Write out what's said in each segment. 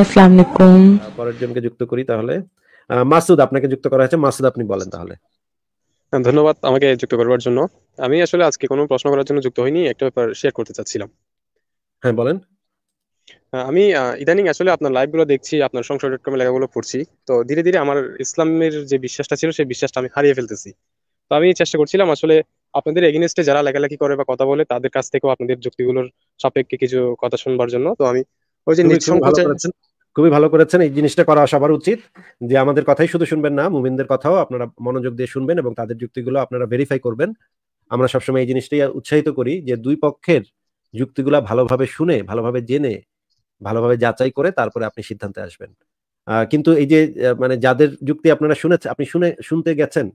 আসসালামু আলাইকুম পরের জনকে যুক্ত করি তাহলে মাসুদ আপনাকে যুক্ত করা হয়েছে মাসুদ আপনি বলেন তাহলে হ্যাঁ, ধন্যবাদ আমাকে যুক্ত করবার জন্য আমি আসলে আজকে কোনো প্রশ্ন করার জন্য যুক্ত হইনি একটা ব্যাপার শেয়ার করতে চাচ্ছিলাম হ্যাঁ বলেন আমি ইদানিং আসলে আপনার লাইভগুলো দেখছি আপনার সংসদ ডট লেখাগুলো পড়ছি তো ধীরে ধীরে আমার ইসলামের যে বিশ্বাসটা ছিল সেই বিশ্বাসটা আমি হারিয়ে ফেলতেছি তো আমি চেষ্টা করছিলাম আসলে আপনাদের এগেনস্টে যারা লেখালেখি করে বা কথা বলে তাদের কাছ থেকেও আপনাদের যুক্তিগুলোর সাপেক্ষে কিছু কথা শুনবার জন্য তো আমি ওই যে নিঃসংকোচে খুবই ভালো করেছেন এই জিনিসটা করা সবার উচিত যে আমাদের কথাই শুধু শুনবেন না মুমিনদের কথাও আপনারা মনোযোগ দিয়ে শুনবেন এবং তাদের যুক্তিগুলো আপনারা ভেরিফাই করবেন আমরা সবসময় এই জিনিসটাই উৎসাহিত করি যে দুই পক্ষের যুক্তিগুলা ভালোভাবে শুনে ভালোভাবে জেনে ভালোভাবে যাচাই করে তারপরে আপনি সিদ্ধান্তে আসবেন কিন্তু এই যে মানে যাদের যুক্তি আপনারা শুনেছেন আপনি শুনে শুনতে গেছেন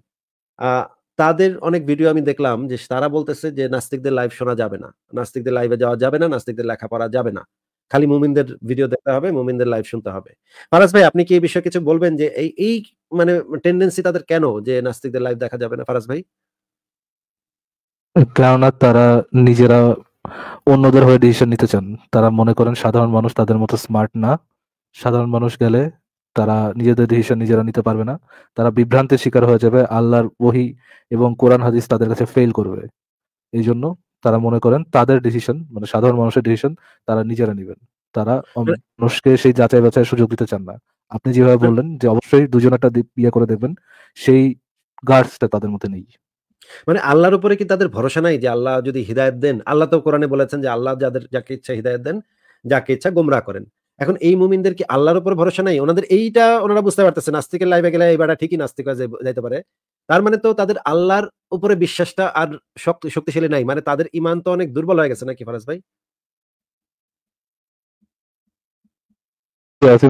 তাদের অনেক ভিডিও আমি দেখলাম যে তারা বলতেছে যে নাস্তিকদের লাইভ শোনা যাবে না নাস্তিকদের লাইভে যাওয়া যাবে না নাস্তিকদের লেখা পড়া যাবে না খালি মুমিনদের ভিডিও দেখতে হবে মুমিনদের লাইভ শুনতে হবে ফারাজ ভাই আপনি কি এই বিষয়ে কিছু বলবেন যে এই এই মানে টেন্ডেন্সি তাদের কেন যে নাস্তিকদের লাইভ দেখা যাবে না ফারাজ ভাই কেননা তারা নিজেরা অন্যদের হয়ে ডিসিশন নিতে চান তারা মনে করেন সাধারণ মানুষ তাদের মতো স্মার্ট না সাধারণ মানুষ গেলে তারা নিজেদের ডিসিশন নিজেরা নিতে পারবে না তারা বিভ্রান্তের শিকার হয়ে যাবে আল্লাহর ওহি এবং কোরআন হাদিস তাদের কাছে ফেল করবে এই জন্য তারা মনে করেন তাদের ডিসিশন মানে সাধারণ মানুষের ডিসিশন তারা নিজেরা নেবেন তারা মানে মানুষকে সেই যাচাই বাছাই সুযোগ দিতে চান না আপনি যেভাবে মানে বললেন যে অবশ্যই দুজন একটা ইয়ে করে দেখবেন সেই গার্ডসটা তাদের মধ্যে নেই মানে আল্লাহর উপরে কি তাদের ভরসা নাই যে আল্লাহ যদি হিদায়ত দেন আল্লাহ তো কোরআনে বলেছেন যে আল্লাহ যাদের যাকে ইচ্ছা হিদায়ত দেন যাকে ইচ্ছা গোমরা করেন এখন এই মুমিনদের কি আল্লাহর উপর ভরসা নাই ওনাদের এইটা ওনারা বুঝতে পারতেছে নাস্তিকের লাইভে গেলে এবারটা ঠিকই নাস্তিক যাইতে পারে তার মানে তো তাদের আল্লাহর উপরে বিশ্বাসটা আর শক্তিশালী নাই মানে তাদের ইমান তো অনেক দুর্বল হয়ে গেছে নাকি ফারাজ ভাই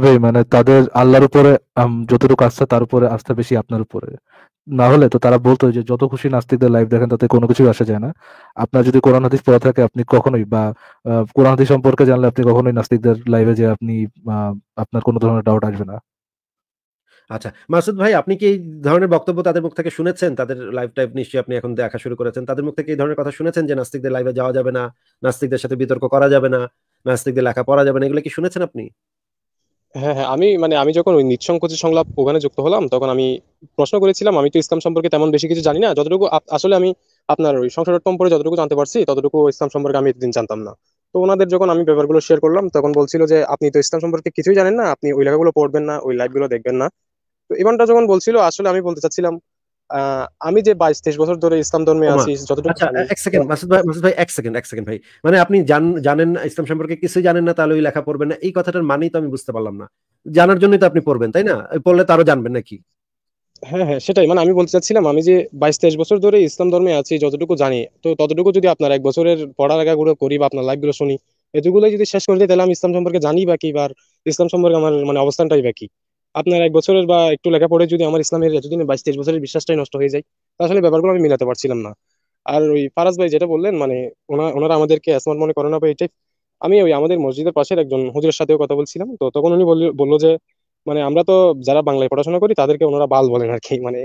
ভাই মানে তাদের আল্লাহর উপরে যতটুকু আস্থা তার উপরে আস্থা বেশি আপনার উপরে না হলে তো তারা বলতো যে যত খুশি নাস্তিকদের লাইফ দেখেন তাতে কোনো কিছু আসা যায় না আপনার যদি কোরআন হাদিস পড়া থাকে আপনি কখনোই বা কোরআন হাদিস সম্পর্কে জানলে আপনি কখনোই নাস্তিকদের লাইফে যে আপনি আপনার কোনো ধরনের ডাউট আসবে না আচ্ছা মাসুদ ভাই আপনি কি এই ধরনের বক্তব্য তাদের মুখ থেকে শুনেছেন তাদের লাইভ টাইপ নিশ্চয়ই আপনি এখন দেখা শুরু করেছেন তাদের মুখ থেকে এই ধরনের কথা শুনেছেন যে নাস্তিকদের লাইভে যাওয়া যাবে না নাস্তিকদের সাথে বিতর্ক করা যাবে না নাস্তিকদের লেখা পড়া যাবে না এগুলো কি শুনেছেন আপনি হ্যাঁ হ্যাঁ আমি মানে আমি যখন ওই নিঃসংকোচে সংলাপ ওখানে যুক্ত হলাম তখন আমি প্রশ্ন করেছিলাম আমি তো ইসলাম সম্পর্কে তেমন বেশি কিছু জানি না যতটুকু আসলে আমি আপনার ওই সংসার ডট কম পরে যতটুকু জানতে পারছি ততটুকু ইসলাম সম্পর্কে আমি এতদিন জানতাম না তো ওনাদের যখন আমি ব্যাপারগুলো শেয়ার করলাম তখন বলছিল যে আপনি তো ইসলাম সম্পর্কে কিছুই জানেন না আপনি ওই লেখাগুলো পড়বেন না ওই লাইভগুলো দেখবেন না তো যখন বলছিল আসলে আমি বলতে চাচ্ছিলাম আমি যে বাইশ তেইশ বছর ধরে ইসলাম ধর্মে আছি যতটুকু আচ্ছা, এক সেকেন্ড মাসুদ ভাই মাসুদ ভাই এক সেকেন্ড এক সেকেন্ড ভাই মানে আপনি জানেন ইসলাম সম্পর্কে কিছুই জানেন না তাহলে ওই লেখা পড়বেন না এই কথাটার মানেই তো আমি বুঝতে পারলাম না জানার জন্যই তো আপনি পড়বেন তাই না পড়লে তো জানবেন নাকি হ্যাঁ হ্যাঁ সেটাই মানে আমি বলতে চাচ্ছিলাম আমি যে বাইশ তেইশ বছর ধরে ইসলাম ধর্মে আছি যতটুকু জানি তো ততটুকু যদি আপনার এক বছরের গুলো করি বা আপনার লাইফগুলো শুনি এতগুলো যদি শেষ করে দিই তাহলে আমি ইসলাম সম্পর্কে জানি বা কি বা ইসলাম সম্পর্কে আমার মানে অবস্থানটাই বা কি আপনার এক বছরের বা একটু লেখাপড়ে যদি আমার ইসলামের এতদিনে বাইশ তেইশ বছরের বিশ্বাসটাই নষ্ট হয়ে যায় আসলে ব্যাপারগুলো আমি মিলাতে পারছিলাম না আর ওই ফারাজ ভাই যেটা বললেন মানে ওনারা আমাদেরকে স্মার্ট মনে করে না এটাই আমি ওই আমাদের মসজিদের পাশের একজন হুজুরের সাথেও কথা বলছিলাম তো তখন উনি বললো যে মানে আমরা তো যারা বাংলায় পড়াশোনা করি তাদেরকে ওনারা বাল বলেন আর কি মানে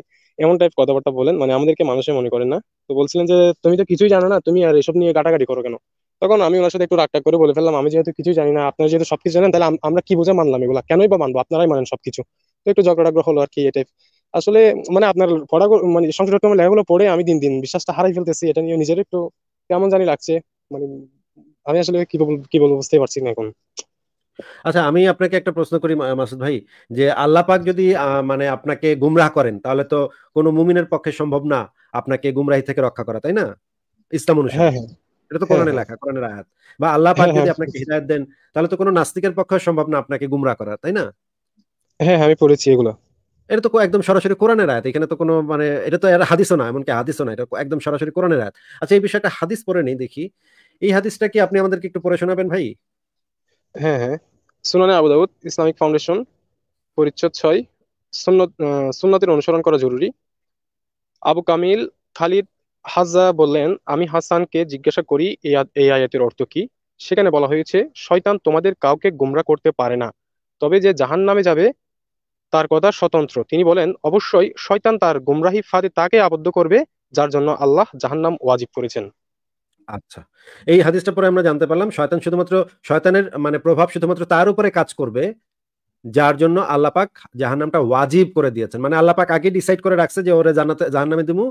এমন টাইপ কথাবার্তা বলেন মানে আমাদেরকে মানুষে মনে করেন না তো বলছিলেন যে তুমি তো কিছুই জানো না তুমি আর এসব নিয়ে গাটাগাটি করো কেন তখন আমি ওনার সাথে একটু রাগটা করে বলে ফেললাম আমি যেহেতু কিছু জানি না আপনারা যেহেতু সবকিছু জানেন তাহলে আমরা কি বুঝে মানলাম এগুলো কেনই বা মানবো আপনারাই মানেন সবকিছু তো একটু ঝগড়াগ্র হলো আর কি এই টাইপ আসলে মানে আপনার পড়া মানে সংসদ লেখাগুলো পড়ে আমি দিন দিন বিশ্বাসটা হারাই ফেলতেছি এটা নিয়ে নিজের একটু কেমন জানি লাগছে মানে আমি আসলে কি বলবো কি বলবো বুঝতেই পারছি না এখন আচ্ছা আমি আপনাকে একটা প্রশ্ন করি মাসুদ ভাই যে আল্লাহ পাক যদি মানে আপনাকে গুমরাহ করেন তাহলে তো কোনো মুমিনের পক্ষে সম্ভব না আপনাকে গুমরাহি থেকে রক্ষা করা তাই না ইসলাম অনুসারে হ্যাঁ হ্যাঁ এটা তো কোরআনে হ্যাঁ, হ্যাঁ। লেখা কোরআনের আয়াত বা আল্লাহ পাক হ্যাঁ, যদি আপনাকে হিদায়াত দেন তাহলে তো কোনো নাস্তিকের পক্ষে সম্ভব না আপনাকে গুমরা করা তাই না হ্যাঁ আমি পড়েছি এগুলো এটা তো একদম সরাসরি কোরআনের আয়াত এখানে তো কোনো মানে এটা তো হাদিসও না এমনকি হাদিসও না এটা একদম সরাসরি কোরআনের আয়াত আচ্ছা এই বিষয়টা হাদিস পড়ে নেই দেখি এই হাদিসটা কি আপনি আমাদেরকে একটু পড়ে শোনাবেন ভাই হ্যাঁ হ্যাঁ সুনানে আবু দাউদ ইসলামিক ফাউন্ডেশন পরিচ্ছদ ছয় সুন্নত সুন্নতের অনুসরণ করা জরুরি আবু কামিল খালিদ হাজা বললেন আমি হাসানকে জিজ্ঞাসা করি এই আয়াতের অর্থ কি সেখানে বলা হয়েছে শয়তান তোমাদের কাউকে গুমরা করতে পারে না তবে যে জাহান নামে যাবে তার কথা স্বতন্ত্র তিনি বলেন অবশ্যই শয়তান তার গুমরাহি ফাঁদে তাকে আবদ্ধ করবে যার জন্য আল্লাহ জাহান্নাম ওয়াজিব করেছেন আচ্ছা এই হাদিসটা পরে আমরা জানতে পারলাম শয়তান শুধুমাত্র শয়তানের মানে প্রভাব শুধুমাত্র তার উপরে কাজ করবে যার জন্য আল্লাপাক জাহান্নামটা ওয়াজিব করে দিয়েছেন মানে আল্লাপাক আগে ডিসাইড করে রাখছে যে ওরে জাহান জাহান্নামে দিমু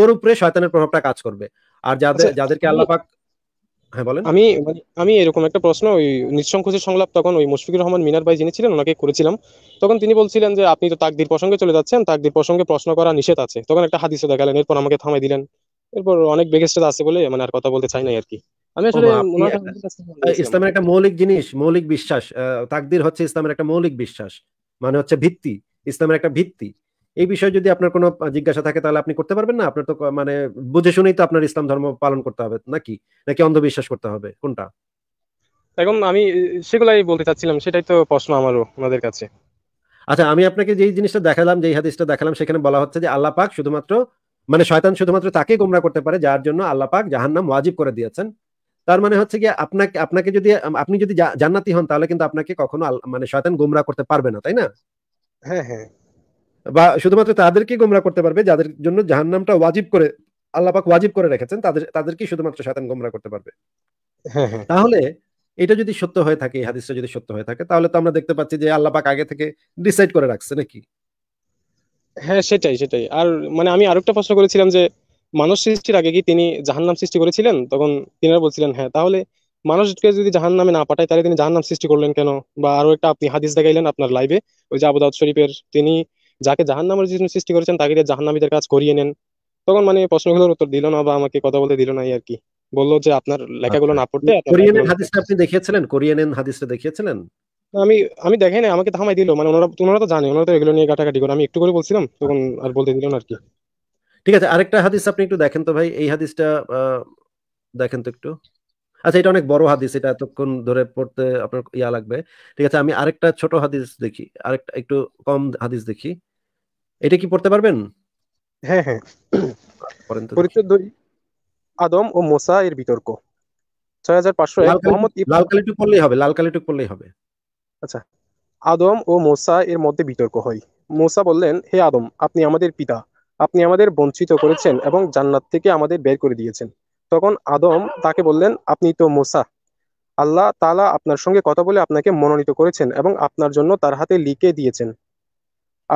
ওর উপরে শয়তানের প্রভাবটা কাজ করবে আর যাদের আচ্ছা, যাদেরকে আল্লাহ হ্যাঁ বলেন আমি মানে আমি এরকম একটা প্রশ্ন ওই নিঃসংকোচের সংলাপ তখন ওই মুশফিকুর রহমান মিনার ভাই যিনি ছিলেন ওনাকে করেছিলাম তখন তিনি বলছিলেন যে আপনি তো তাকদির প্রসঙ্গে চলে যাচ্ছেন তাকদির প্রসঙ্গে প্রশ্ন করা নিষেধ আছে তখন একটা হাদিসও দেখালেন এরপর আমাকে থামাই দিলেন এরপর অনেক বেগেস্টেড আছে বলে মানে আর কথা বলতে চাই না আর কি আমি আসলে ইসলামের একটা মৌলিক জিনিস মৌলিক বিশ্বাস তাকদির হচ্ছে ইসলামের একটা মৌলিক বিশ্বাস মানে হচ্ছে ভিত্তি ইসলামের একটা ভিত্তি এই বিষয়ে যদি আপনার কোনো জিজ্ঞাসা থাকে তাহলে আপনি করতে পারবেন না আপনার তো মানে বুঝে শুনেই তো আপনার ইসলাম ধর্ম পালন করতে হবে নাকি নাকি অন্ধবিশ্বাস করতে হবে কোনটা এখন আমি সেগুলাই বলতে চাচ্ছিলাম সেটাই তো প্রশ্ন আমারও ওনাদের কাছে আচ্ছা আমি আপনাকে যেই জিনিসটা দেখালাম যেই হাদিসটা দেখালাম সেখানে বলা হচ্ছে যে আল্লাহ পাক শুধুমাত্র মানে শয়তান শুধুমাত্র তাকে গোমরা করতে পারে যার জন্য আল্লাহ পাক জাহান্নাম ওয়াজিব করে দিয়েছেন তার মানে হচ্ছে কি আপনাকে আপনাকে যদি আপনি যদি জান্নাতি হন তাহলে কিন্তু আপনাকে কখনো মানে শয়তান গোমরা করতে পারবে না তাই না হ্যাঁ হ্যাঁ বা শুধুমাত্র তাদেরকে গোমরা করতে পারবে যাদের জন্য জাহান নামটা ওয়াজিব করে আল্লাপাক ওয়াজিব করে রেখেছেন তাদের তাদেরকে শুধুমাত্র শয়তান গোমরা করতে পারবে হ্যাঁ, হ্যাঁ। তাহলে এটা যদি সত্য হয়ে থাকে হাদিসটা যদি সত্য হয়ে থাকে তাহলে তো আমরা দেখতে পাচ্ছি যে আল্লাপাক আগে থেকে ডিসাইড করে রাখছে নাকি হ্যাঁ সেটাই সেটাই আর মানে আমি আরেকটা প্রশ্ন করেছিলাম যে মানুষ সৃষ্টির আগে কি তিনি জাহান্নাম সৃষ্টি করেছিলেন তখন তিনি বলছিলেন হ্যাঁ তাহলে মানুষকে যদি জাহান নামে না পাঠায় তাহলে তিনি জাহান নাম সৃষ্টি করলেন কেন বা আরো একটা আপনি হাদিস দেখাইলেন আপনার লাইভে ওই যে আবুদাউদ শরীফের তিনি যাকে জাহান নামের জন্য সৃষ্টি করেছেন তাকে দিয়ে নামীদের কাজ করিয়ে নেন তখন মানে প্রশ্নগুলোর উত্তর দিল না বা আমাকে কথা বলতে দিল না আর কি বললো যে আপনার লেখাগুলো আচ্ছা। না পড়তে আপনি দেখিয়েছিলেন কোরিয়ান হাদিসটা দেখিয়েছিলেন আমি আমি দেখাই না আমাকে থামাই দিল মানে ওনারা ওনারা তো জানে ওনারা তো এগুলো নিয়ে কাটাকাটি করে আমি একটু করে বলছিলাম তখন আর বলতে দিল না আর কি ঠিক আছে আরেকটা হাদিস আপনি একটু দেখেন তো ভাই এই হাদিসটা দেখেন তো একটু আচ্ছা এটা অনেক বড় হাদিস এটা এতক্ষণ ধরে পড়তে আপনার ইয়া লাগবে ঠিক আছে আমি আরেকটা ছোট হাদিস দেখি আরেকটা একটু কম হাদিস দেখি এটা কি পড়তে পারবেন হ্যাঁ হ্যাঁ পরিচ্ছেদ দুই আদম ও মোসা এর বিতর্ক ছয় হাজার পাঁচশো লাল কালিটুক পড়লেই হবে লাল কালিটুক পড়লেই হবে আচ্ছা আদম ও মোসা এর মধ্যে বিতর্ক হয় মোসা বললেন হে আদম আপনি আমাদের পিতা আপনি আমাদের বঞ্চিত করেছেন এবং জান্নাত থেকে আমাদের বের করে দিয়েছেন তখন আদম তাকে বললেন আপনি তো মোসা আল্লাহ তালা আপনার সঙ্গে কথা বলে আপনাকে মনোনীত করেছেন এবং আপনার জন্য তার হাতে লিখে দিয়েছেন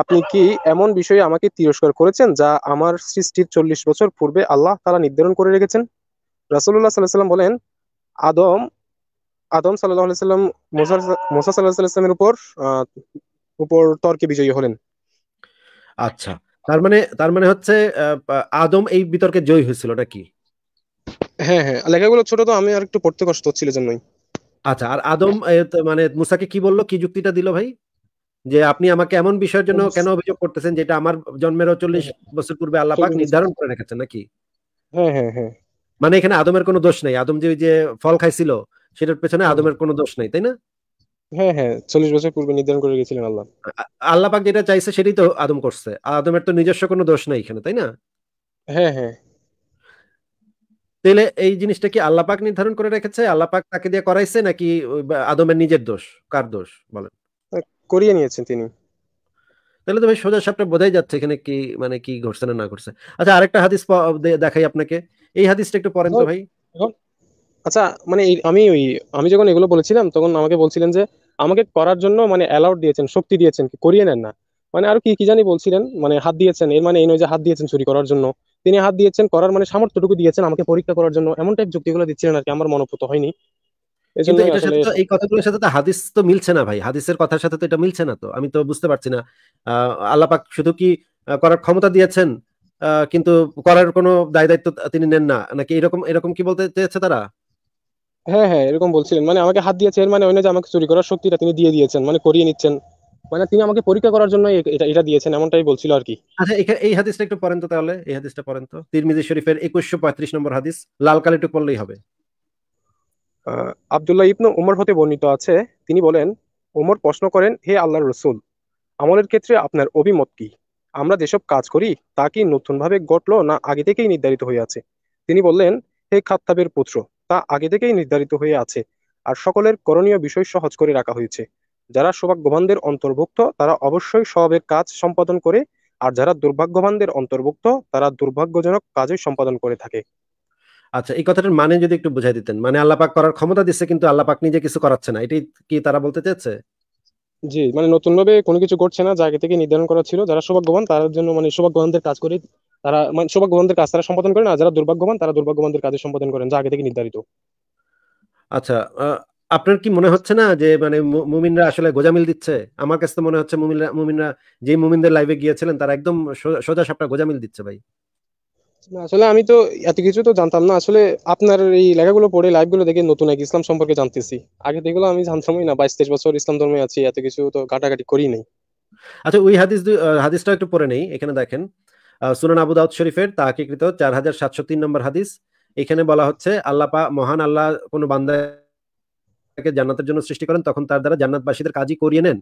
আপনি কি এমন বিষয়ে আমাকে তিরস্কার করেছেন যা আমার সৃষ্টির চল্লিশ বছর পূর্বে আল্লাহ তালা নির্ধারণ করে রেখেছেন রাসুল্লাহ সাল্লাহ বলেন আদম আদম সাল্লাহ সাল্লাম মোসা সাল্লাহ সাল্লামের উপর উপর তর্কে বিজয়ী হলেন আচ্ছা তার মানে তার মানে হচ্ছে আদম এই বিতর্কে জয়ী হয়েছিল নাকি হ্যাঁ হ্যাঁ লেখাগুলো ছোট তো আমি আর একটু পড়তে কষ্ট হচ্ছিল জন্যই আচ্ছা আর আদম মানে মুসাকে কি বললো কি যুক্তিটা দিল ভাই যে আপনি আমাকে এমন বিষয়ের জন্য কেন অভিযোগ করতেছেন যেটা আমার জন্মের চল্লিশ হ্যাঁ, হ্যাঁ। বছর পূর্বে আল্লাহ পাক নির্ধারণ করে রেখেছেন নাকি হ্যাঁ হ্যাঁ হ্যাঁ মানে এখানে আদমের কোনো দোষ নাই আদম যে যে ফল খাইছিল সেটার পেছনে হ্যাঁ। আদমের কোনো দোষ নাই তাই না হ্যাঁ হ্যাঁ চল্লিশ বছর পূর্বে নির্ধারণ করে গেছিলেন আল্লাহ আল্লাহ পাক যেটা চাইছে সেটাই তো আদম করছে আদমের তো নিজস্ব কোনো দোষ নাই এখানে তাই না হ্যাঁ হ্যাঁ তাহলে এই জিনিসটা কি আল্লাহ পাক নির্ধারণ করে রেখেছে আল্লাহ পাক তাকে দিয়ে করাইছে নাকি আদমের নিজের দোষ কার দোষ বলেন করিয়ে নিয়েছেন তিনি তাহলে তো ভাই সোজা সাপটা বোঝাই যাচ্ছে এখানে কি মানে কি ঘটছে না না ঘটছে আচ্ছা আরেকটা হাদিস দেখাই আপনাকে এই হাদিসটা একটু পড়েন তো আচ্ছা, ভাই আচ্ছা মানে আমি ওই আমি যখন এগুলো বলেছিলাম তখন আমাকে বলছিলেন যে আমাকে করার জন্য মানে অ্যালাউড দিয়েছেন শক্তি দিয়েছেন কি করিয়ে নেন না মানে আর কি কি জানি বলছিলেন মানে হাত দিয়েছেন এর মানে এই নয় যে হাত দিয়েছেন চুরি করার জন্য তিনি হাত দিয়েছেন করার মানে সামর্থ্যটুকু দিয়েছেন আমাকে পরীক্ষা করার জন্য এমন টাইপ যুক্তিগুলো দিচ্ছিলেন আর কি আমার মনোপুত হয়নি এই কথাগুলোর সাথে তো হাদিস তো মিলছে না ভাই হাদিসের কথার সাথে তো এটা মিলছে না তো আমি তো বুঝতে পারছি না আল্লাহ পাক শুধু কি করার ক্ষমতা দিয়েছেন কিন্তু করার কোনো দায় দায়িত্ব তিনি নেন না নাকি এরকম এরকম কি বলতে চেয়েছে তারা হ্যাঁ হ্যাঁ এরকম বলছিলেন মানে আমাকে হাত দিয়েছেন মানে ওই যে আমাকে চুরি করার শক্তিটা তিনি দিয়ে দিয়েছেন মানে করিয়ে নিচ্ছেন মানে তিনি আমাকে পরীক্ষা করার জন্য এটা এটা দিয়েছেন এমনটাই বলছিল আর কি আচ্ছা এই হাদিসটা একটু পড়েন তো তাহলে এই হাদিসটা পড়েন তো তিরমিজি শরীফের 2135 নম্বর হাদিস লাল কালিটু পড়লেই হবে আব্দুল্লাহ ইবনু ওমর হতে বর্ণিত আছে তিনি বলেন ওমর প্রশ্ন করেন হে আল্লাহর রসুল আমলের ক্ষেত্রে আপনার অভিমত কি আমরা যেসব কাজ করি তা কি নতুনভাবে ঘটলো না আগে থেকেই নির্ধারিত হয়ে আছে তিনি বললেন হে খাত্তাবের পুত্র তা আগে থেকেই নির্ধারিত হয়ে আছে আর সকলের করণীয় বিষয় সহজ করে রাখা হয়েছে যারা সৌভাগ্যবানদের অন্তর্ভুক্ত তারা অবশ্যই স্বভাবের কাজ সম্পাদন করে আর যারা দুর্ভাগ্যবানদের অন্তর্ভুক্ত তারা দুর্ভাগ্যজনক কাজই সম্পাদন করে থাকে আচ্ছা এই কথাটার মানে যদি একটু বুঝাই দিতেন মানে আল্লাহ পাক করার ক্ষমতা দিচ্ছে কিন্তু আল্লাপাক নিজে কিছু করাচ্ছে না এটি কি তারা বলতে চাইছে জি মানে নতুন ভাবে কোনো কিছু করছে না জায়গা থেকে নির্ধারণ করা ছিল যারা সৌভাগ্যবান তার জন্য মানে সৌভাগ্যবানদের কাজ করে তারা মানে সৌভাগ্যবানদের কাজ তারা সম্পাদন করে না যারা দুর্ভাগ্যবান তারা দুর্ভাগ্যবানদের কাজে সম্পাদন করেন যা আগে থেকে নির্ধারিত আচ্ছা আপনার কি মনে হচ্ছে না যে মানে মুমিনরা আসলে গোজামিল দিচ্ছে আমার কাছে তো মনে হচ্ছে মুমিনরা মুমিনরা যে মুমিনদের লাইভে গিয়েছিলেন তারা একদম সোজা সাপটা গোজামিল দিচ্ছে ভাই আসলে আমি তো এত কিছু তো জানতাম না আসলে আপনার এই লেখাগুলো পড়ে লাইভগুলো দেখে নতুন এক ইসলাম সম্পর্কে জানতেছি আগে দেখলো আমি জানতামই না বাইশ তেইশ বছর ইসলাম ধর্মে আছি এত কিছু তো ঘাটাঘাটি করি নাই আচ্ছা ওই হাদিস হাদিসটা একটু পড়ে নেই এখানে দেখেন সুনান আবু দাউদ শরীফের তাহাকিকৃত চার হাজার সাতশো তিন নম্বর হাদিস এখানে বলা হচ্ছে আল্লাহ মহান আল্লাহ কোনো বান্দা তাকে জান্নাতের জন্য সৃষ্টি করেন তখন তার দ্বারা জান্নাতবাসীদের কাজই করিয়ে নেন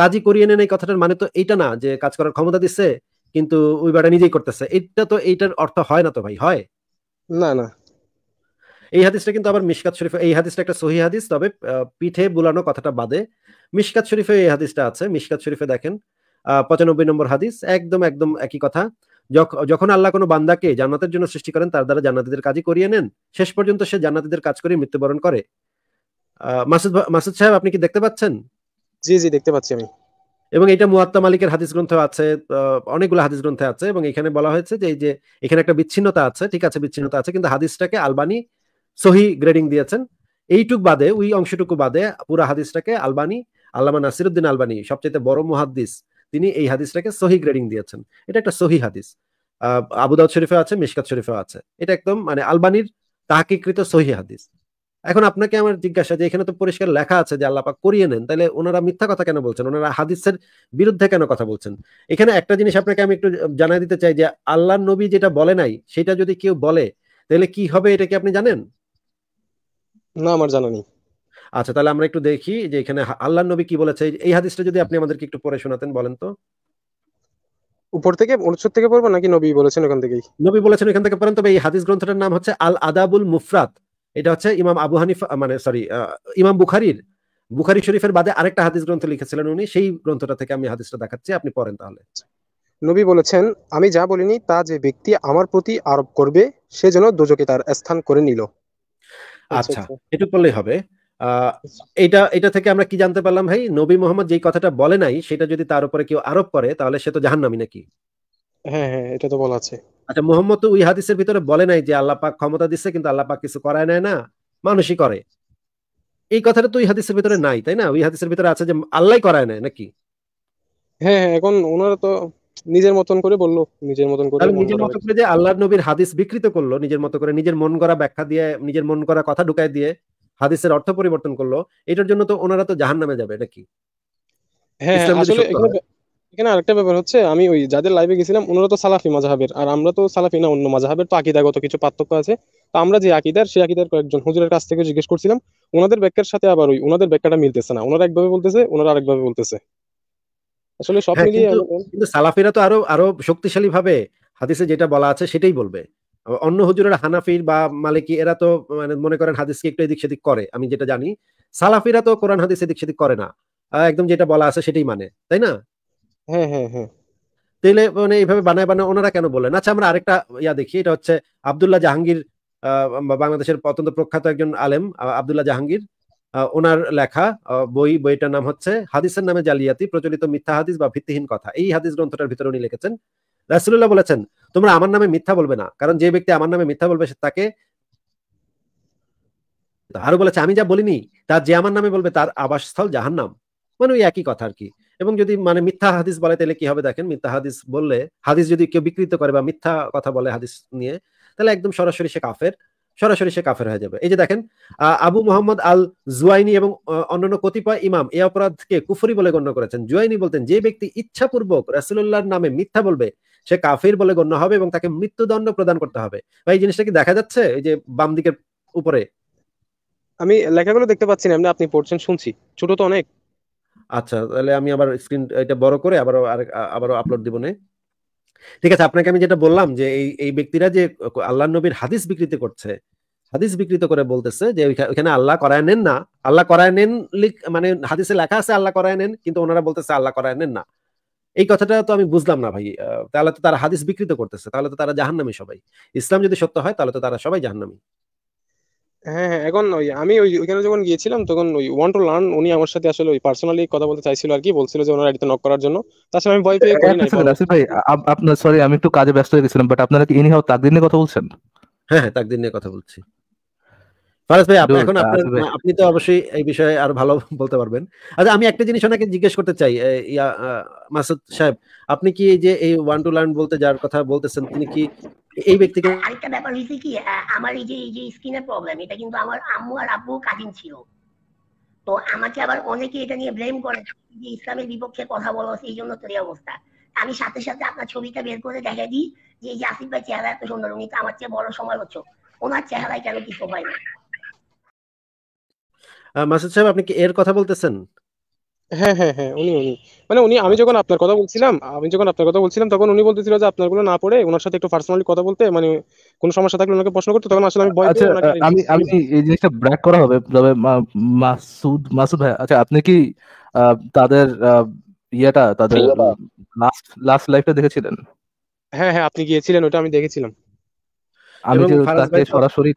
কাজই করিয়ে নেন এই কথাটার মানে তো এইটা না যে কাজ করার ক্ষমতা দিচ্ছে কিন্তু ওই বেটা নিজেই করতেছে এটা তো এইটার অর্থ হয় না তো ভাই হয় না না এই হাদিসটা কিন্তু আবার মিশকাত শরীফ এই হাদিসটা একটা সহি হাদিস তবে পিঠে বুলানো কথাটা বাদে মিশকাত শরীফে এই হাদিসটা আছে মিশকাত শরীফে দেখেন পঁচানব্বই নম্বর হাদিস একদম একদম একই কথা যখন আল্লাহ কোনো বান্দাকে জান্নাতের জন্য সৃষ্টি করেন তার দ্বারা জান্নাতিদের কাজই করিয়ে নেন শেষ পর্যন্ত সে জান্নাতিদের কাজ করে মৃত্যুবরণ করে মাসুদ মাসুদ সাহেব আপনি কি দেখতে পাচ্ছেন জি জি দেখতে পাচ্ছি আমি এবং এটা মুয়াত্তা মালিকের হাদিস গ্রন্থ আছে অনেকগুলো হাদিস গ্রন্থে আছে এবং এখানে বলা হয়েছে যে এই যে এখানে একটা বিচ্ছিন্নতা আছে ঠিক আছে বিচ্ছিন্নতা আছে কিন্তু হাদিসটাকে আলবানি সহি গ্রেডিং দিয়েছেন এইটুক বাদে ওই অংশটুকু বাদে পুরো হাদিসটাকে আলবানি আল্লামা নাসিরুদ্দিন আলবানি সবচেয়ে বড় মুহাদ্দিস তিনি এই হাদিসটাকে সহি গ্রেডিং দিয়েছেন এটা একটা সহি হাদিস আহ আবুদাউদ শরীফে আছে মিশকাত শরীফে আছে এটা একদম মানে আলবানির তাহাকিকৃত সহি হাদিস এখন আপনাকে আমার জিজ্ঞাসা যে এখানে তো পরিষ্কার লেখা আছে যে আল্লাপাক করিয়ে নেন তাহলে ওনারা মিথ্যা কথা কেন বলছেন ওনারা হাদিসের বিরুদ্ধে কেন কথা বলছেন এখানে একটা জিনিস আপনাকে আমি একটু জানাই দিতে চাই যে আল্লাহ নবী যেটা বলে নাই সেটা যদি কেউ বলে তাহলে কি হবে এটা কি আপনি জানেন না আমার জানা নেই আচ্ছা তাহলে আমরা একটু দেখি যে এখানে আল্লাহ নবী কি বলেছে এই হাদিসটা যদি আপনি আমাদেরকে একটু পড়ে শোনাতেন বলেন তো উপর থেকে অনুচ্ছেদ থেকে পড়বো নাকি নবী বলেছেন ওখান থেকেই নবী বলেছেন ওখান থেকে পড়েন তবে এই হাদিস গ্রন্থটার নাম হচ্ছে আল আদাবুল মুফরাত এটা হচ্ছে ইমাম আবু হানিফা মানে সরি ইমাম বুখারির বুখারি শরীফের বাদে আরেকটা হাদিস গ্রন্থ লিখেছিলেন উনি সেই গ্রন্থটা থেকে আমি হাদিসটা দেখাচ্ছি আপনি পড়েন তাহলে নবী বলেছেন আমি যা বলিনি তা যে ব্যক্তি আমার প্রতি আরোপ করবে সে যেন দুজকে তার স্থান করে নিল আচ্ছা, আচ্ছা, আচ্ছা। এটুক করলেই হবে এটা এটা থেকে আমরা কি জানতে পারলাম ভাই নবী মোহাম্মদ যেই কথাটা বলে নাই সেটা যদি তার উপরে কেউ আরোপ করে তাহলে সে তো জাহান নামি নাকি হ্যাঁ হ্যাঁ এটা তো বলা আছে আচ্ছা মোহাম্মদ তো ওই হাদিসের ভিতরে বলে নাই যে আল্লাহ পাক ক্ষমতা দিচ্ছে কিন্তু আল্লাহ পাক কিছু করায় নেয় না মানুষই করে এই কথাটা তো ওই হাদিসের ভিতরে নাই তাই না ওই হাদিসের ভিতরে আছে যে আল্লাহ করায় নেয় নাকি হ্যাঁ, হ্যাঁ এখন ওনারা তো নিজের মতন করে বললো নিজের মতন করে নিজের মতো করে যে আল্লাহর নবীর হাদিস বিকৃত করলো নিজের মতো করে নিজের মন করা ব্যাখ্যা দিয়ে নিজের মন করা কথা ঢুকায় দিয়ে হাদিসের অর্থ পরিবর্তন করলো এটার জন্য তো ওনারা তো জাহান নামে যাবে নাকি হ্যাঁ, হ্যাঁ আসলে এখানে আরেকটা ব্যাপার হচ্ছে আমি ওই যাদের লাইভে গেছিলাম ওনারা তো সালাফি মাজাহাবের আর আমরা তো সালাফি না অন্য মাজাহাবের তো আকিদাগত কিছু পার্থক্য আছে তো আমরা যে আকিদার সেই আকিদার কয়েকজন হুজুরের কাছ থেকে জিজ্ঞেস করছিলাম ওনাদের ব্যাখ্যার সাথে আবার ওই ওনাদের ব্যাখ্যাটা মিলতেছে না ওনারা একভাবে বলতেছে ওনারা আরেকভাবে বলতেছে আসলে সব হ্যাঁ, মিলিয়ে কিন্তু সালাফিরা তো আরো আরো শক্তিশালী ভাবে হাদিসে যেটা বলা আছে সেটাই বলবে অন্য হুজুরের হানাফির বা মালিকি এরা তো মানে মনে করেন হাদিসকে একটু এদিক সেদিক করে আমি যেটা জানি সালাফিরা তো কোরআন হাদিস এদিক সেদিক করে না একদম যেটা বলা আছে সেটাই মানে তাই না হ্যাঁ, হ্যাঁ, হ্যাঁ তাইলে মানে এইভাবে বানায় বানায় ওনারা কেন বলেন আচ্ছা আমরা আরেকটা ইয়া দেখি এটা হচ্ছে আবদুল্লাহ জাহাঙ্গীর বাংলাদেশের অত্যন্ত প্রখ্যাত একজন আলেম আবদুল্লাহ জাহাঙ্গীর ওনার লেখা বই বইটার নাম হচ্ছে হাদিসের নামে জালিয়াতি প্রচলিত মিথ্যা হাদিস বা ভিত্তিহীন কথা এই হাদিস গ্রন্থটার ভিতরে উনি লিখেছেন রাসুল্লাহ বলেছেন তোমরা আমার নামে মিথ্যা বলবে না কারণ যে ব্যক্তি আমার নামে মিথ্যা বলবে সে তাকে আরো বলেছে আমি যা বলিনি তার যে আমার নামে বলবে তার আবাসস্থল নাম মানে ওই একই কথা আর কি এবং যদি মানে মিথ্যা হাদিস বলে তাহলে কি হবে দেখেন মিথ্যা হাদিস বললে হাদিস যদি কেউ বিকৃত করে বা মিথ্যা কথা বলে হাদিস নিয়ে তাহলে একদম সরাসরি সে কাফের সরাসরি সে কাফের হয়ে যাবে এই যে দেখেন আবু মোহাম্মদ আল জুয়াইনি এবং অন্যান্য কতিপয় ইমাম এই অপরাধকে কুফরি বলে গণ্য করেছেন জুয়াইনি বলতেন যে ব্যক্তি ইচ্ছাপূর্বক রাসুল্লাহর নামে মিথ্যা বলবে সে কাফির বলে গণ্য হবে এবং তাকে মৃত্যুদণ্ড প্রদান করতে হবে বা এই জিনিসটা কি দেখা যাচ্ছে এই যে বাম দিকের উপরে আমি লেখাগুলো দেখতে পাচ্ছি না আপনি পড়ছেন শুনছি ছোট তো অনেক আচ্ছা তাহলে আমি আবার স্ক্রিন এটা বড় করে আবারও আবারও আপলোড দিব নে ঠিক আছে আপনাকে আমি যেটা বললাম যে এই এই ব্যক্তিরা যে আল্লাহ নবীর হাদিস বিকৃত করছে হাদিস বিকৃত করে বলতেছে যে ওইখানে আল্লাহ করায় নেন না আল্লাহ করায় নেন মানে হাদিসে লেখা আছে আল্লাহ করায় নেন কিন্তু ওনারা বলতেছে আল্লাহ করায় নেন না এই কথাটা তো আমি বুঝলাম না ভাই তাহলে তো তারা হাদিস বিকৃত করতেছে তাহলে তো তারা জাহান্নামী সবাই ইসলাম যদি সত্য হয় তাহলে তো তারা সবাই জাহান্নামী হ্যাঁ হ্যাঁ এখন ওই আমি ওই ওইখানে যখন গিয়েছিলাম তখন ওই ওয়ান টু লার্ন উনি আমার সাথে আসলে ওই পার্সোনালি কথা বলতে চাইছিল আর কি বলছিল যে ওনার আইডিতে নক করার জন্য তাছাড়া আমি ভয় পেয়ে করি নাই রাসেল ভাই আপনার সরি আমি একটু কাজে ব্যস্ত হয়ে গেছিলাম বাট আপনারা কি এনিহাউ তাকদির নিয়ে কথা বলছেন হ্যাঁ হ্যাঁ তাকদির নিয়ে কথা বলছি ফারাজ ভাই এখন আপনি তো অবশ্যই এই বিষয়ে আর ভালো বলতে পারবেন আচ্ছা আমি একটা জিনিস ওনাকে জিজ্ঞেস করতে চাই ইয়া মাসুদ সাহেব আপনি কি যে এই ওয়ান টু লার্ন বলতে যার কথা বলতেছেন তিনি কি এই ব্যক্তিকে আরেকটা ব্যাপার হইছে কি আমার এই যে এই যে স্কিনের প্রবলেম এটা কিন্তু আমার আম্মু আর আব্বু কাজিন ছিল তো আমাকে আবার অনেকে এটা নিয়ে ব্লেম করে যে ইসলামের বিপক্ষে কথা বলো এই জন্য তোর অবস্থা আমি সাথে সাথে আপনার ছবিটা বের করে দেখা দিই যে এই যে আসিফ ভাই চেহারা এত সুন্দর উনি তো আমার চেয়ে বড় সময় হচ্ছে ওনার চেহারায় কেন কিছু হয় না মাসুদ সাহেব আপনি কি এর কথা বলতেছেন হ্যাঁ হ্যাঁ হ্যাঁ উনি উনি মানে উনি আমি যখন আপনার কথা বলছিলাম আমি যখন আপনার কথা বলছিলাম তখন উনি বলতেছিল যে আপনার গুলো না পড়ে ওনার সাথে একটু পার্সোনালি কথা বলতে মানে কোনো সমস্যা থাকলে ওনাকে প্রশ্ন করতে তখন আসলে আমি ভয় পেয়ে আচ্ছা, আমি আমি এই জিনিসটা ব্র্যাক করা হবে তবে মাসুদ মাসুদ ভাই আচ্ছা আপনি কি তাদের ইয়েটা তাদের লাস্ট লাস্ট লাইফটা দেখেছিলেন হ্যাঁ হ্যাঁ আপনি গিয়েছিলেন ওটা আমি দেখেছিলাম আমি তাকে সরাসরি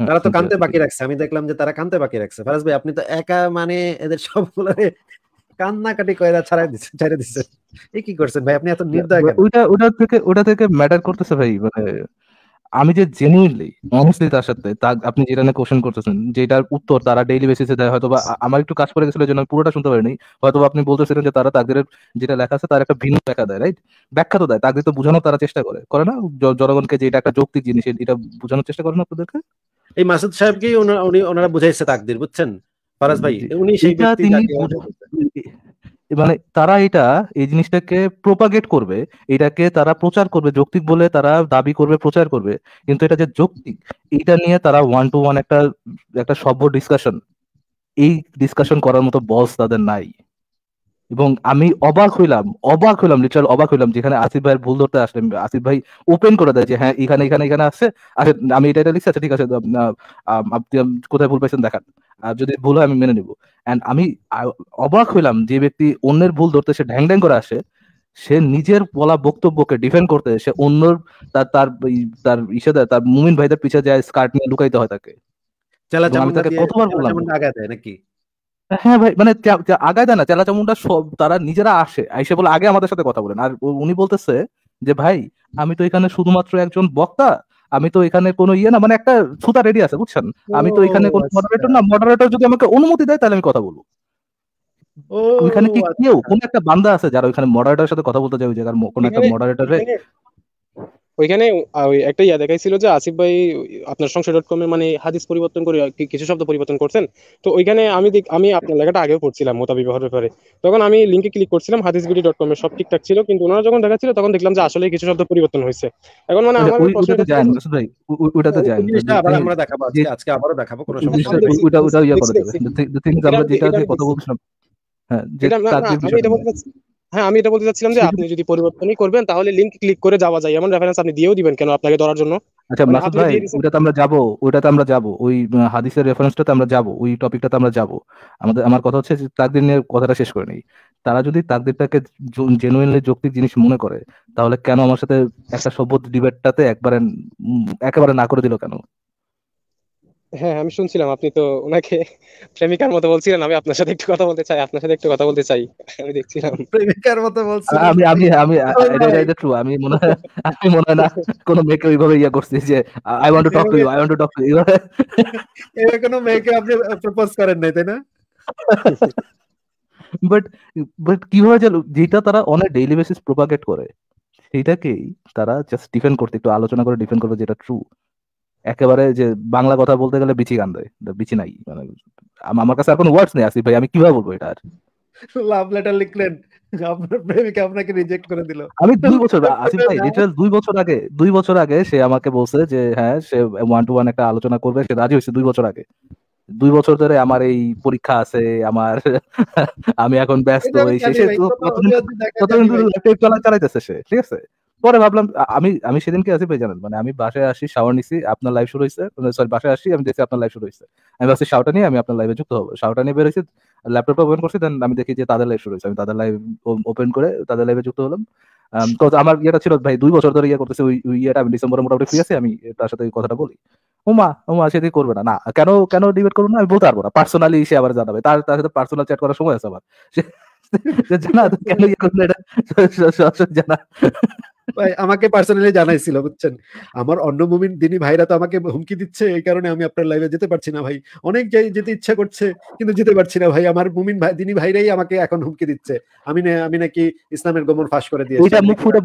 হ্যাঁ, তারা তো কানতে বাকি রাখছে আমি দেখলাম যে তারা কানতে বাকি রাখছে ফারাজ ভাই আপনি তো একা মানে এদের সবগুলো কান্নাকাটি কয়রা ছাড়াই দিচ্ছে ছেড়ে দিচ্ছে এই কি করছেন ভাই আপনি এত নির্দয় ওটা ওটা থেকে ওটা থেকে ম্যাটার করতেছে ভাই মানে আমি যে জেনুইনলি অনেস্টলি তার সাথে আপনি যেটা নিয়ে কোশ্চেন করতেছেন যেটার উত্তর তারা ডেইলি বেসিসে দেয় হয়তো বা আমার একটু কাজ পড়ে গেছিল জন্য পুরোটা শুনতে পারিনি হয়তো আপনি বলতেছিলেন যে তারা তাদের যেটা লেখা আছে তার একটা ভিন্ন ব্যাখ্যা দেয় রাইট ব্যাখ্যা তো দেয় তাদের তো বোঝানোর তারা চেষ্টা করে করে না জনগণকে যে এটা একটা যৌক্তিক জিনিস এটা বোঝানোর চেষ্টা করে না আপনাদেরকে এই মাসুদ সাহেবকেই উনি ওনারা বুঝাইছে তাকদির বুঝছেন ফারাজ ভাই উনি সেই ব্যক্তি মানে তারা এটা এই জিনিসটাকে প্রোপাগেট করবে এটাকে তারা প্রচার করবে যৌক্তিক বলে তারা দাবি করবে প্রচার করবে কিন্তু এটা যে যৌক্তিক এটা নিয়ে তারা ওয়ান টু ওয়ান একটা একটা সভ্য ডিসকাশন এই ডিসকাশন করার মতো বস তাদের নাই এবং আমি অবাক হইলাম অবাক হইলাম লিটারাল অবাক হইলাম যেখানে আসিফ ভাইয়ের ভুল ধরতে আসলে আসিফ ভাই ওপেন করে দেয় যে হ্যাঁ এখানে এখানে এখানে আসছে আচ্ছা আমি এটা এটা লিখছি আচ্ছা ঠিক আছে আপনি কোথায় ভুল পাইছেন দেখান যদি ভুল হয় আমি মেনে নিব অ্যান্ড আমি অবাক হইলাম যে ব্যক্তি অন্যের ভুল ধরতে সে ঢ্যাং ঢ্যাং করে আসে সে নিজের বলা বক্তব্যকে ডিফেন্ড করতে সে অন্য তার তার তার ইসে তার মুমিন ভাইদের পিছিয়ে যায় স্কার্ট নিয়ে লুকাইতে হয় তাকে আমি তাকে কতবার বললাম নাকি হ্যাঁ ভাই মানে আগায় দেয় না চেলা চামুন্ডা সব তারা নিজেরা আসে আইসে বলে আগে আমাদের সাথে কথা বলেন আর উনি বলতেছে যে ভাই আমি তো এখানে শুধুমাত্র একজন বক্তা আমি তো এখানে কোনো ইয়ে না মানে একটা সুতা রেডি আছে বুঝছেন আমি তো এখানে কোনো মডারেটর আচ্ছা। না মডারেটর যদি আমাকে অনুমতি দেয় তাহলে আমি কথা বলবো ওইখানে কি আচ্ছা। কেউ কোন একটা বান্দা আছে যারা ওইখানে মডারেটরের সাথে কথা বলতে যায় ওই কোন একটা মডারেটরে ওইখানে একটা ইয়া দেখাইছিল যে আসিফ ভাই আপনার সংশয় ডট কমে মানে হাদিস পরিবর্তন করে কিছু শব্দ পরিবর্তন করছেন তো ওইখানে আমি আমি আপনার লেখাটা আগেও পড়ছিলাম মোতা বিবাহের ব্যাপারে তখন আমি লিঙ্কে ক্লিক করছিলাম হাদিস বিডি ডট কমে সব ঠিকঠাক ছিল কিন্তু ওনারা যখন দেখাচ্ছিল তখন দেখলাম যে আসলে কিছু শব্দ পরিবর্তন হয়েছে এখন মানে আচ্ছা, আবার হ্যাঁ, আমরা দেখাবো আজকে আবারও দেখাবো কোনো সমস্যা হ্যাঁ আমি এটা বলতে চাচ্ছিলাম যে আপনি যদি পরিবর্তনই করবেন তাহলে লিংক ক্লিক করে যাওয়া যায় এমন রেফারেন্স আপনি দিয়েও দিবেন কেন আপনাকে ধরার জন্য আচ্ছা মানে মাসুদ ভাই ওটাতে আমরা যাব ওটাতে আমরা যাব ওই হাদিসের রেফারেন্সটাতে আমরা যাব ওই টপিকটাতে আমরা যাব আমাদের আমার কথা হচ্ছে তাকদির নিয়ে কথাটা শেষ করে নেই তারা যদি তাকদিরটাকে জেনুইনলি যৌক্তিক জিনিস মনে করে তাহলে কেন আমার সাথে একটা সভ্য ডিবেটটাতে একবারে একেবারে না করে দিল কেন হ্যাঁ আমি শুনছিলাম আপনি তো ওনাকে প্রেমিকার মতো বলছিলেন আমি আপনার সাথে একটু কথা বলতে চাই আপনার সাথে একটু কথা বলতে চাই আমি দেখছিলাম প্রেমিকার মতো বলছি আমি আমি আমি এটা এটা ট্রু আমি মনে হয় আমি মনে হয় না কোন মেয়েকে ওইভাবে ইয়া করছি যে I want to talk to you I want to talk to you এর কোনো মেয়েকে আপনি প্রপোজ করেন নাই তাই না বাট বাট কি হয় কিভাবে যেটা তারা অন ডেইলি বেসিস প্রোপাগেট করে সেটাকেই তারা জাস্ট ডিফেন্ড করতে একটু আলোচনা করে ডিফেন্ড করবে যেটা ট্রু একেবারে যে বাংলা কথা বলতে গেলে বিচি গান দেয় বিচি নাই মানে আমার কাছে আর কোনো ওয়ার্ডস নেই আসিফ ভাই আমি কিভাবে বলবো এটা আর লাভ লেটার লিখলেন আপনার প্রেমিকা আপনাকে রিজেক্ট করে দিল আমি দুই বছর আসিফ ভাই লিটারাল দুই বছর আগে দুই বছর আগে সে আমাকে বলছে যে হ্যাঁ সে ওয়ান টু ওয়ান একটা আলোচনা করবে সে রাজি হয়েছে দুই বছর আগে দুই বছর ধরে আমার এই পরীক্ষা আছে আমার আমি এখন ব্যস্ত হই সে কতদিন কতদিন চালাইতেছে সে ঠিক আছে পরে ভাবলাম আমি আমি সেদিনকে আসি ভাই জানেন মানে আমি বাসায় আসি শাওয়ার নিছি আপনার লাইভ শুরু হয়েছে সরি মানে বাসায় আসি আমি দেখছি আপনার লাইভ শুরু হয়েছে আমি ভাবছি শাওটা নিয়ে আমি আপনার লাইভে যুক্ত হবো শাওটা নিয়ে বেরোছি ল্যাপটপটা ওপেন করছি দেন আমি দেখি যে তাদের লাইভ শুরু হয়েছে আমি তাদের লাইভ ওপেন করে তাদের লাইভে যুক্ত হলাম আমার ইয়েটা ছিল ভাই দুই বছর ধরে ইয়ে করতেছে ওই ইয়েটা আমি ডিসেম্বরে মোটামুটি ফ্রি আছে আমি তার সাথে ওই কথাটা বলি ওমা ওমা সেদিকে করবে না না কেন কেন ডিবেট করবো না আমি বলতে পারবো না পার্সোনালি সে আবার জানাবে তার তার সাথে পার্সোনাল চ্যাট করার সময় আছে আবার জানা কেন ইয়ে করলে এটা জানা আমাকে পার্সোনালি জানাইছিল বুঝছেন আমার অন্য মুমিন দিনই ভাইরা তো আমাকে হুমকি দিচ্ছে এই কারণে আমি আপনার লাইভে যেতে পারছি না ভাই অনেক যাই যেতে ইচ্ছা করছে কিন্তু যেতে পারছি না ভাই আমার মুমিন ভাই দিনই ভাইরাই আমাকে এখন হুমকি দিচ্ছে আমি না আমি নাকি ইসলামের গোমর ফাঁস করে দিয়েছি এটা মুখ ফুটে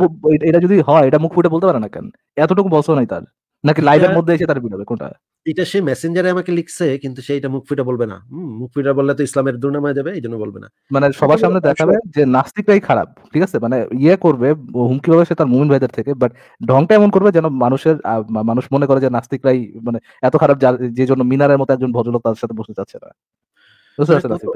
এটা যদি হয় এটা মুখ ফুটে বলতে পারে না কেন এতটুকু বসো নাই তার নাকি লাইভের মধ্যে এসে তার বিড়াবে কোনটা এটা সে মেসেঞ্জারে আমাকে লিখছে কিন্তু সে এটা মুখ ফুটা বলবে না মুখ ফুটা বললে তো ইসলামের দুর্নাম যাবে এই জন্য বলবে না মানে সবার সামনে দেখাবে যে নাস্তিকটাই খারাপ ঠিক আছে মানে ইয়ে করবে হুমকি হবে সে তার মুমিন ভাইদের থেকে বাট ঢংটা এমন করবে যেন মানুষের মানুষ মনে করে যে নাস্তিকরাই মানে এত খারাপ যে জন্য মিনারের মতো একজন ভদ্রলোক তার সাথে বুঝতে মানে পারছে না